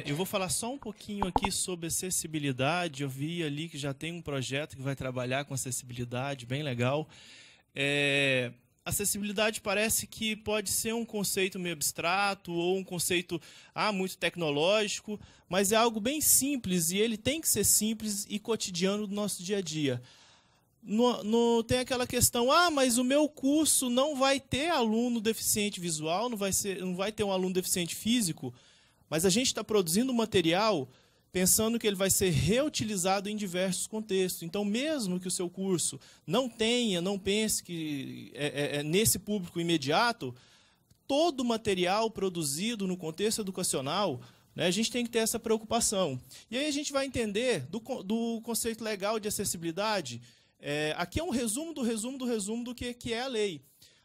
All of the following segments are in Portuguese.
É, eu vou falar só um pouquinho aqui sobre acessibilidade. Eu vi ali que já tem um projeto que vai trabalhar com acessibilidade, bem legal. É, acessibilidade parece que pode ser um conceito meio abstrato ou um conceito ah, muito tecnológico, mas é algo bem simples e ele tem que ser simples e cotidiano do nosso dia a dia. No, no, tem aquela questão, ah, mas o meu curso não vai ter aluno deficiente visual, não vai, ser, não vai ter um aluno deficiente físico. Mas a gente está produzindo material pensando que ele vai ser reutilizado em diversos contextos. Então, mesmo que o seu curso não tenha, não pense que é, é, é nesse público imediato, todo o material produzido no contexto educacional, né, a gente tem que ter essa preocupação. E aí a gente vai entender do, do conceito legal de acessibilidade. É, aqui é um resumo do resumo do resumo do que, que é a lei.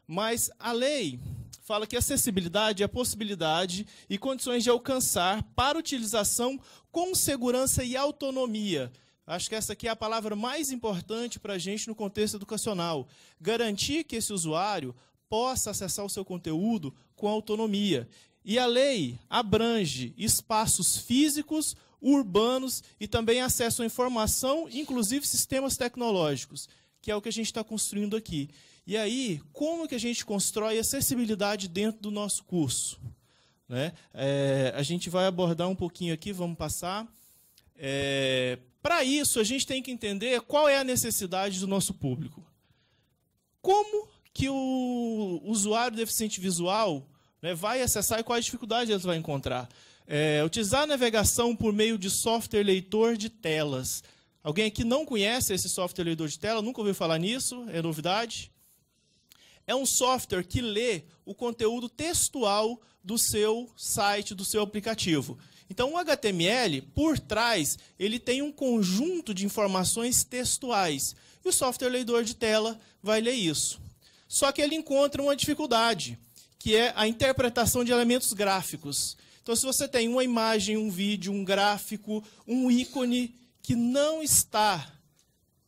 Mas a lei fala que acessibilidade é a possibilidade e condições de alcançar para utilização com segurança e autonomia. Acho que essa aqui é a palavra mais importante para a gente no contexto educacional. Garantir que esse usuário possa acessar o seu conteúdo com autonomia. E a lei abrange espaços físicos, urbanos e também acesso à informação, inclusive sistemas tecnológicos, que é o que a gente está construindo aqui. E aí, como que a gente constrói acessibilidade dentro do nosso curso? Né? É, a gente vai abordar um pouquinho aqui, vamos passar. É, Para isso, a gente tem que entender qual é a necessidade do nosso público. Como que o usuário deficiente visual né, vai acessar e quais dificuldades ele vai encontrar? É, utilizar navegação por meio de software leitor de telas. Alguém aqui não conhece esse software leitor de tela? Nunca ouviu falar nisso? É novidade? é um software que lê o conteúdo textual do seu site, do seu aplicativo. Então, o HTML, por trás, ele tem um conjunto de informações textuais. E o software leitor de tela vai ler isso. Só que ele encontra uma dificuldade, que é a interpretação de elementos gráficos. Então, se você tem uma imagem, um vídeo, um gráfico, um ícone que não está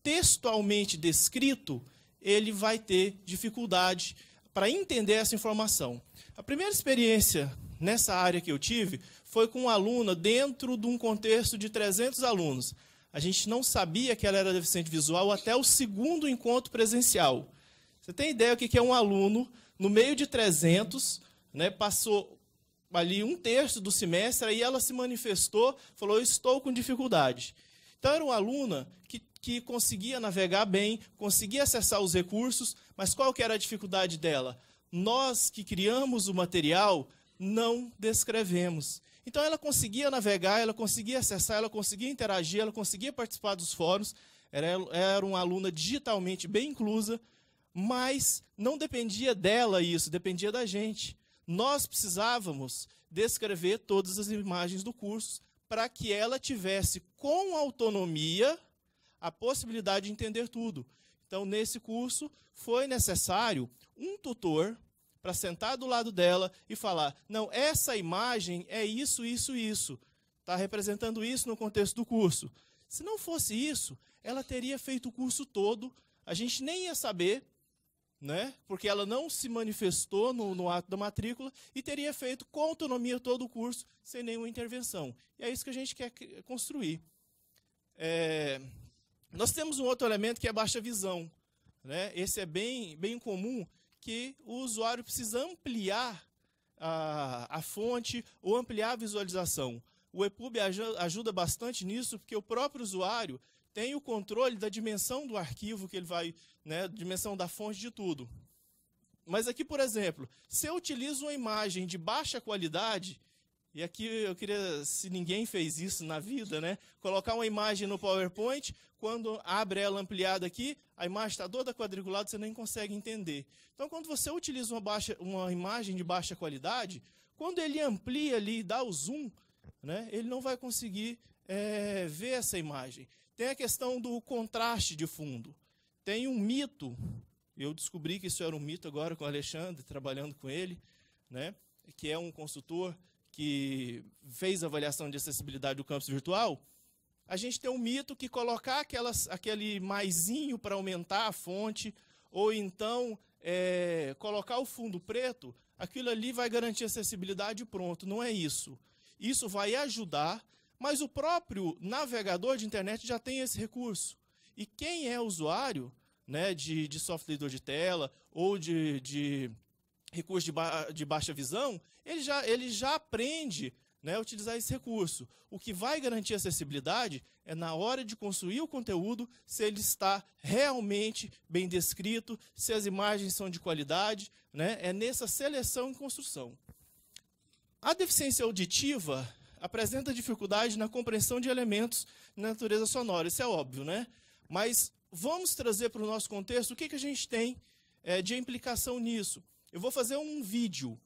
textualmente descrito, ele vai ter dificuldade para entender essa informação. A primeira experiência nessa área que eu tive foi com uma aluna dentro de um contexto de 300 alunos. A gente não sabia que ela era deficiente visual até o segundo encontro presencial. Você tem ideia o que é um aluno, no meio de 300, né, passou ali um terço do semestre, aí ela se manifestou, falou, estou com dificuldade. Então, era uma aluna que que conseguia navegar bem, conseguia acessar os recursos, mas qual que era a dificuldade dela? Nós que criamos o material não descrevemos. Então ela conseguia navegar, ela conseguia acessar, ela conseguia interagir, ela conseguia participar dos fóruns, era, era uma aluna digitalmente bem inclusa, mas não dependia dela isso, dependia da gente. Nós precisávamos descrever todas as imagens do curso para que ela tivesse com autonomia a possibilidade de entender tudo. Então, nesse curso, foi necessário um tutor para sentar do lado dela e falar: não, essa imagem é isso, isso, isso. Está representando isso no contexto do curso. Se não fosse isso, ela teria feito o curso todo, a gente nem ia saber, né? porque ela não se manifestou no, no ato da matrícula e teria feito com autonomia todo o curso, sem nenhuma intervenção. E é isso que a gente quer construir. É, nós temos um outro elemento que é a baixa visão. Né? Esse é bem, bem comum que o usuário precisa ampliar a, a fonte ou ampliar a visualização. O EPUB ajuda bastante nisso, porque o próprio usuário tem o controle da dimensão do arquivo que ele vai, né, dimensão da fonte de tudo. Mas aqui, por exemplo, se eu utilizo uma imagem de baixa qualidade, e aqui eu queria, se ninguém fez isso na vida, né? Colocar uma imagem no PowerPoint, quando abre ela ampliada aqui, a imagem está toda quadriculada, você nem consegue entender. Então, quando você utiliza uma, baixa, uma imagem de baixa qualidade, quando ele amplia ali e dá o zoom, né? Ele não vai conseguir é, ver essa imagem. Tem a questão do contraste de fundo. Tem um mito. Eu descobri que isso era um mito agora com o Alexandre, trabalhando com ele, né? Que é um consultor que fez a avaliação de acessibilidade do campus virtual, a gente tem um mito que colocar aquelas, aquele maisinho para aumentar a fonte, ou então é, colocar o fundo preto, aquilo ali vai garantir acessibilidade pronto. Não é isso. Isso vai ajudar, mas o próprio navegador de internet já tem esse recurso. E quem é usuário né, de, de software de tela ou de, de recurso de, ba de baixa visão, ele já, ele já aprende né, a utilizar esse recurso. O que vai garantir acessibilidade é na hora de construir o conteúdo, se ele está realmente bem descrito, se as imagens são de qualidade, né, é nessa seleção e construção. A deficiência auditiva apresenta dificuldade na compreensão de elementos na natureza sonora, isso é óbvio, né? Mas vamos trazer para o nosso contexto o que, que a gente tem é, de implicação nisso. Eu vou fazer um vídeo.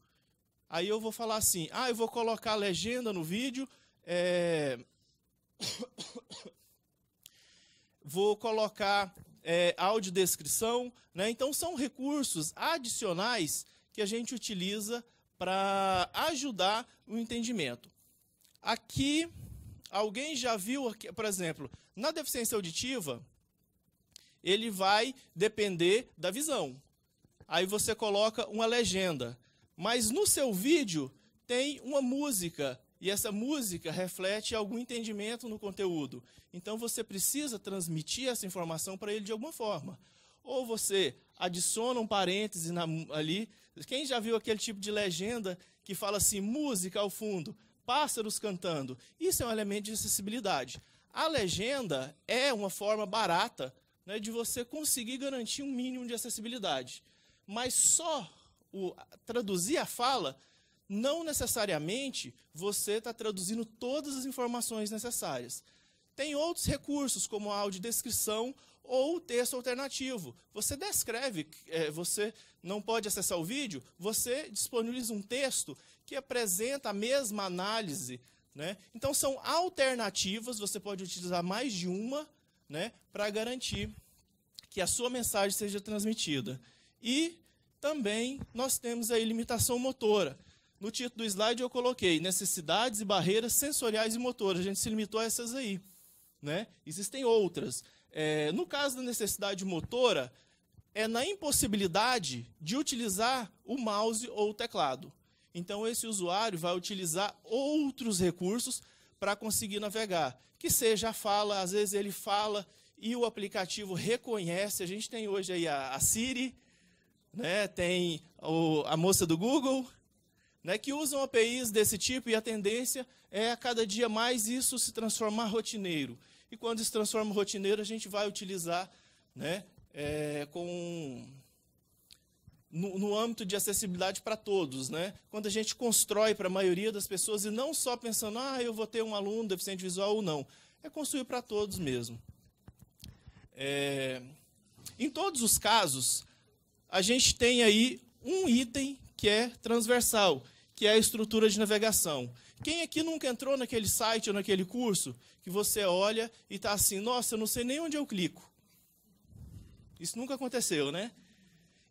Aí eu vou falar assim: ah, eu vou colocar a legenda no vídeo. É... vou colocar é, audiodescrição. Né? Então, são recursos adicionais que a gente utiliza para ajudar o entendimento. Aqui, alguém já viu, por exemplo, na deficiência auditiva, ele vai depender da visão. Aí você coloca uma legenda. Mas no seu vídeo tem uma música e essa música reflete algum entendimento no conteúdo. Então você precisa transmitir essa informação para ele de alguma forma. Ou você adiciona um parêntese na, ali. Quem já viu aquele tipo de legenda que fala assim, música ao fundo, pássaros cantando? Isso é um elemento de acessibilidade. A legenda é uma forma barata né, de você conseguir garantir um mínimo de acessibilidade. Mas só o, traduzir a fala, não necessariamente você está traduzindo todas as informações necessárias. Tem outros recursos, como a audiodescrição ou texto alternativo. Você descreve, é, você não pode acessar o vídeo, você disponibiliza um texto que apresenta a mesma análise. Né? Então, são alternativas, você pode utilizar mais de uma né, para garantir que a sua mensagem seja transmitida. E também nós temos a limitação motora. No título do slide eu coloquei necessidades e barreiras sensoriais e motoras. A gente se limitou a essas aí. Né? Existem outras. É, no caso da necessidade motora, é na impossibilidade de utilizar o mouse ou o teclado. Então, esse usuário vai utilizar outros recursos para conseguir navegar, que seja a fala, às vezes ele fala e o aplicativo reconhece. A gente tem hoje aí a, a Siri, né? tem o, a moça do Google, né? que usam APIs desse tipo e a tendência é a cada dia mais isso se transformar rotineiro. E quando se transforma rotineiro, a gente vai utilizar né? É, com no, no, âmbito de acessibilidade para todos, né? Quando a gente constrói para a maioria das pessoas e não só pensando, ah, eu vou ter um aluno deficiente visual ou não, é construir para todos mesmo. É, em todos os casos, a gente tem aí um item que é transversal, que é a estrutura de navegação. Quem aqui nunca entrou naquele site ou naquele curso que você olha e está assim, nossa, eu não sei nem onde eu clico? Isso nunca aconteceu, né?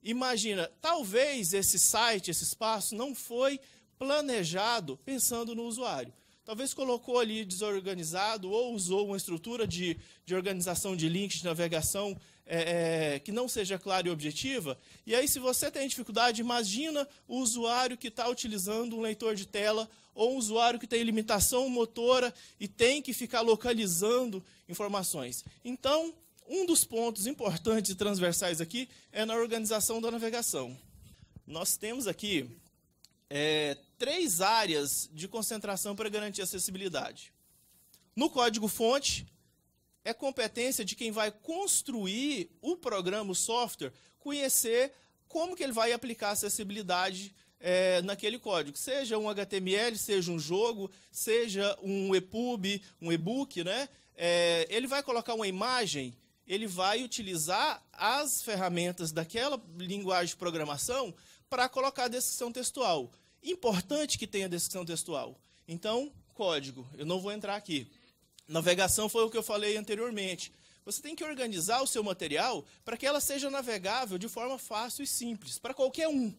Imagina, talvez esse site, esse espaço, não foi planejado pensando no usuário. Talvez colocou ali desorganizado ou usou uma estrutura de, de organização de links de navegação é, é, que não seja clara e objetiva. E aí, se você tem dificuldade, imagina o usuário que está utilizando um leitor de tela ou um usuário que tem limitação motora e tem que ficar localizando informações. Então, um dos pontos importantes e transversais aqui é na organização da navegação. Nós temos aqui é, três áreas de concentração para garantir acessibilidade. No código-fonte, é competência de quem vai construir o programa, o software, conhecer como que ele vai aplicar acessibilidade é, naquele código, seja um HTML, seja um jogo, seja um EPUB, um e-book, né? É, ele vai colocar uma imagem, ele vai utilizar as ferramentas daquela linguagem de programação para colocar a descrição textual. Importante que tenha descrição textual. Então, código, eu não vou entrar aqui. Navegação foi o que eu falei anteriormente. Você tem que organizar o seu material para que ela seja navegável de forma fácil e simples, para qualquer um.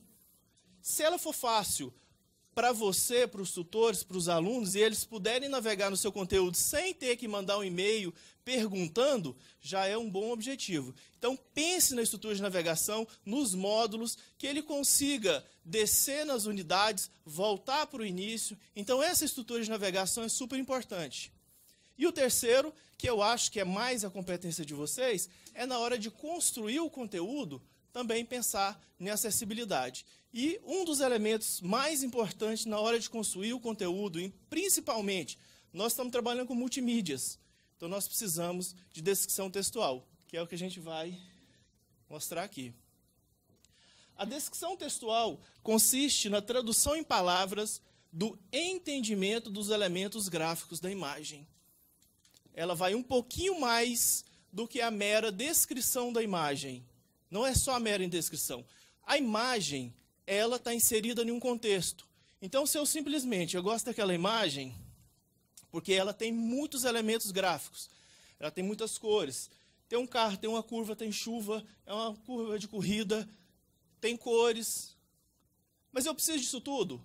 Se ela for fácil para você, para os tutores, para os alunos, e eles puderem navegar no seu conteúdo sem ter que mandar um e-mail perguntando, já é um bom objetivo. Então, pense na estrutura de navegação, nos módulos, que ele consiga descer nas unidades, voltar para o início. Então, essa estrutura de navegação é super importante. E o terceiro, que eu acho que é mais a competência de vocês, é na hora de construir o conteúdo, também pensar em acessibilidade. E um dos elementos mais importantes na hora de construir o conteúdo, e principalmente, nós estamos trabalhando com multimídias, então nós precisamos de descrição textual, que é o que a gente vai mostrar aqui. A descrição textual consiste na tradução em palavras do entendimento dos elementos gráficos da imagem. Ela vai um pouquinho mais do que a mera descrição da imagem. Não é só a mera indescrição. A imagem, ela está inserida em um contexto. Então, se eu simplesmente, eu gosto daquela imagem, porque ela tem muitos elementos gráficos, ela tem muitas cores. Tem um carro, tem uma curva, tem chuva, é uma curva de corrida, tem cores. Mas eu preciso disso tudo?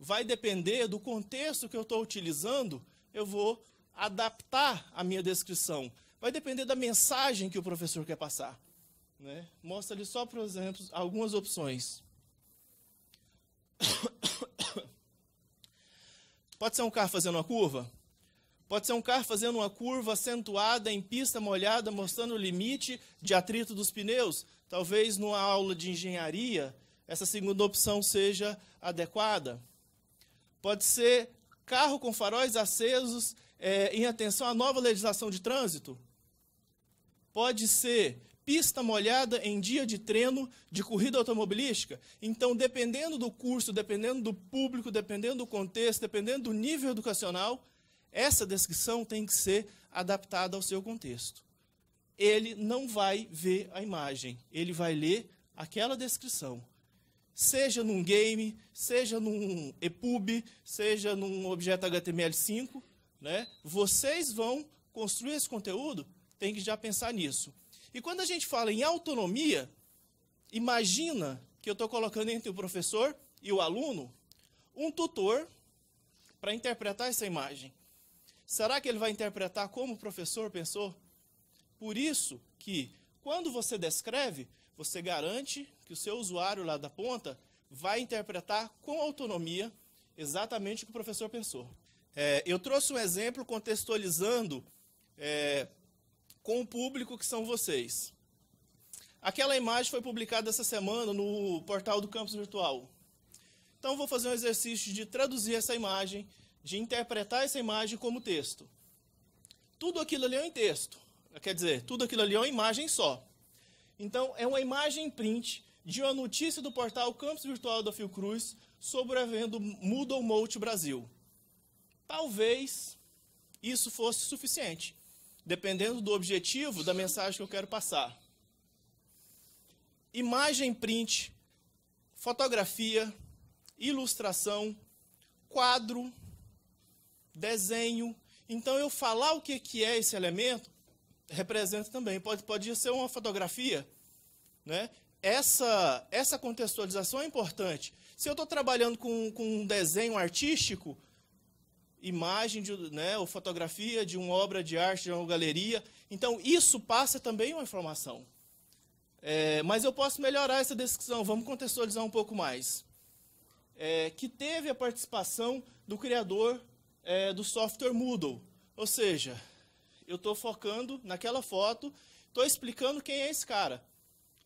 Vai depender do contexto que eu estou utilizando, eu vou adaptar a minha descrição. Vai depender da mensagem que o professor quer passar. Né? Mostra-lhe só, por exemplo, algumas opções. Pode ser um carro fazendo uma curva? Pode ser um carro fazendo uma curva acentuada em pista molhada, mostrando o limite de atrito dos pneus. Talvez numa aula de engenharia, essa segunda opção seja adequada. Pode ser carro com faróis acesos é, em atenção à nova legislação de trânsito. Pode ser pista molhada em dia de treino de corrida automobilística. Então, dependendo do curso, dependendo do público, dependendo do contexto, dependendo do nível educacional, essa descrição tem que ser adaptada ao seu contexto. Ele não vai ver a imagem, ele vai ler aquela descrição. Seja num game, seja num EPUB, seja num objeto HTML5, né? vocês vão construir esse conteúdo, tem que já pensar nisso. E quando a gente fala em autonomia, imagina que eu estou colocando entre o professor e o aluno um tutor para interpretar essa imagem. Será que ele vai interpretar como o professor pensou? Por isso que, quando você descreve, você garante que o seu usuário lá da ponta vai interpretar com autonomia exatamente o que o professor pensou. É, eu trouxe um exemplo contextualizando é, com o público que são vocês. Aquela imagem foi publicada essa semana no portal do Campus Virtual. Então, vou fazer um exercício de traduzir essa imagem, de interpretar essa imagem como texto. Tudo aquilo ali é um texto. Quer dizer, tudo aquilo ali é uma imagem só. Então, é uma imagem print de uma notícia do portal Campus Virtual da Fiocruz sobre o evento Moodle Mote Brasil. Talvez isso fosse suficiente dependendo do objetivo da mensagem que eu quero passar. Imagem print, fotografia, ilustração, quadro, desenho. Então, eu falar o que é esse elemento representa também. Pode, pode ser uma fotografia. Né? Essa, essa contextualização é importante. Se eu estou trabalhando com, com um desenho artístico, imagem, de, né, ou fotografia de uma obra de arte, de uma galeria. Então, isso passa também uma informação. É, mas eu posso melhorar essa descrição, vamos contextualizar um pouco mais. É, que teve a participação do criador é, do software Moodle. Ou seja, eu estou focando naquela foto, estou explicando quem é esse cara.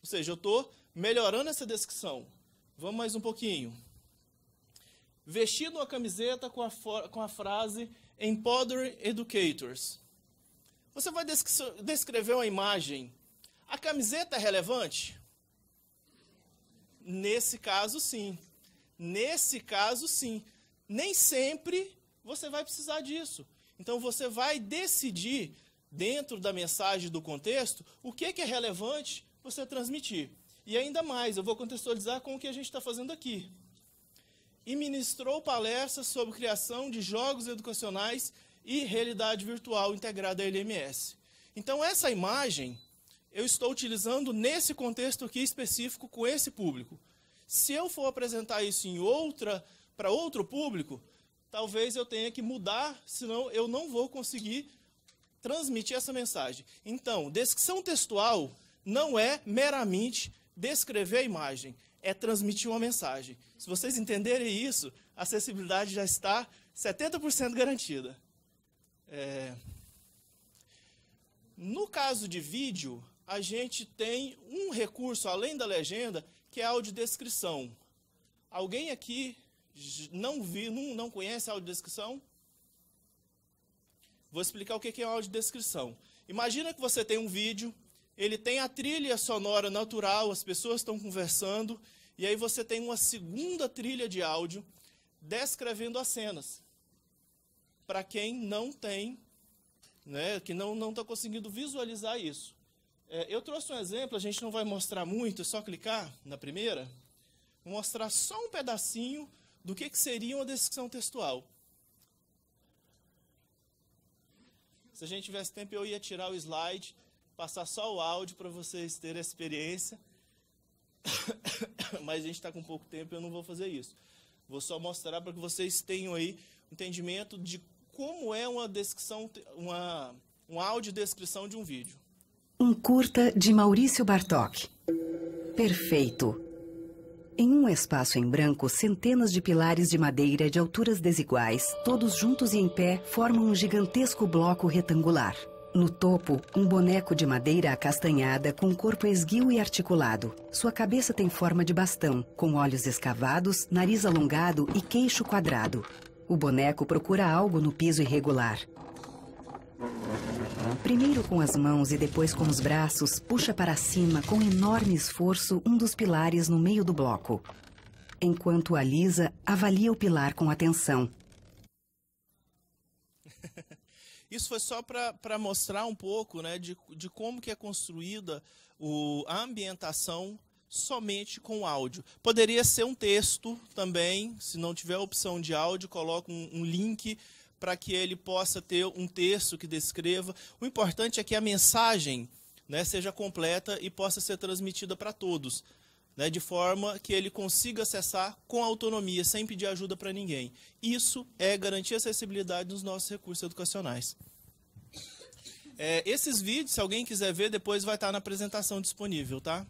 Ou seja, eu estou melhorando essa descrição. Vamos mais um pouquinho vestido uma camiseta com a, com a frase Empower Educators. Você vai descrever uma imagem. A camiseta é relevante? Nesse caso, sim. Nesse caso, sim. Nem sempre você vai precisar disso. Então, você vai decidir, dentro da mensagem do contexto, o que é relevante você transmitir. E ainda mais, eu vou contextualizar com o que a gente está fazendo aqui e ministrou palestras sobre criação de jogos educacionais e realidade virtual integrada à LMS. Então, essa imagem eu estou utilizando nesse contexto aqui específico com esse público. Se eu for apresentar isso em outra para outro público, talvez eu tenha que mudar, senão eu não vou conseguir transmitir essa mensagem. Então, descrição textual não é meramente descrever a imagem, é transmitir uma mensagem. Se vocês entenderem isso, a acessibilidade já está 70% garantida. É... No caso de vídeo, a gente tem um recurso além da legenda, que é a audiodescrição. Alguém aqui não, vi, não, não conhece a audiodescrição? Vou explicar o que é a audiodescrição. Imagina que você tem um vídeo ele tem a trilha sonora natural, as pessoas estão conversando, e aí você tem uma segunda trilha de áudio descrevendo as cenas. Para quem não tem, né, que não está conseguindo visualizar isso. É, eu trouxe um exemplo, a gente não vai mostrar muito, é só clicar na primeira. Vou mostrar só um pedacinho do que, que seria uma descrição textual. Se a gente tivesse tempo, eu ia tirar o slide passar só o áudio para vocês terem a experiência. Mas a gente está com pouco tempo e eu não vou fazer isso. Vou só mostrar para que vocês tenham aí entendimento de como é uma descrição, uma, uma descrição de um vídeo. Um curta de Maurício Bartok. Perfeito. Em um espaço em branco, centenas de pilares de madeira de alturas desiguais, todos juntos e em pé, formam um gigantesco bloco retangular. No topo, um boneco de madeira acastanhada com corpo esguio e articulado. Sua cabeça tem forma de bastão, com olhos escavados, nariz alongado e queixo quadrado. O boneco procura algo no piso irregular. Primeiro com as mãos e depois com os braços, puxa para cima com enorme esforço um dos pilares no meio do bloco. Enquanto alisa, avalia o pilar com atenção. Isso foi só para mostrar um pouco né, de, de como que é construída o, a ambientação somente com áudio. Poderia ser um texto também, se não tiver a opção de áudio, coloca um, um link para que ele possa ter um texto que descreva. O importante é que a mensagem né, seja completa e possa ser transmitida para todos né, de forma que ele consiga acessar com autonomia, sem pedir ajuda para ninguém. Isso é garantir acessibilidade nos nossos recursos educacionais. É, esses vídeos, se alguém quiser ver, depois vai estar na apresentação disponível, tá?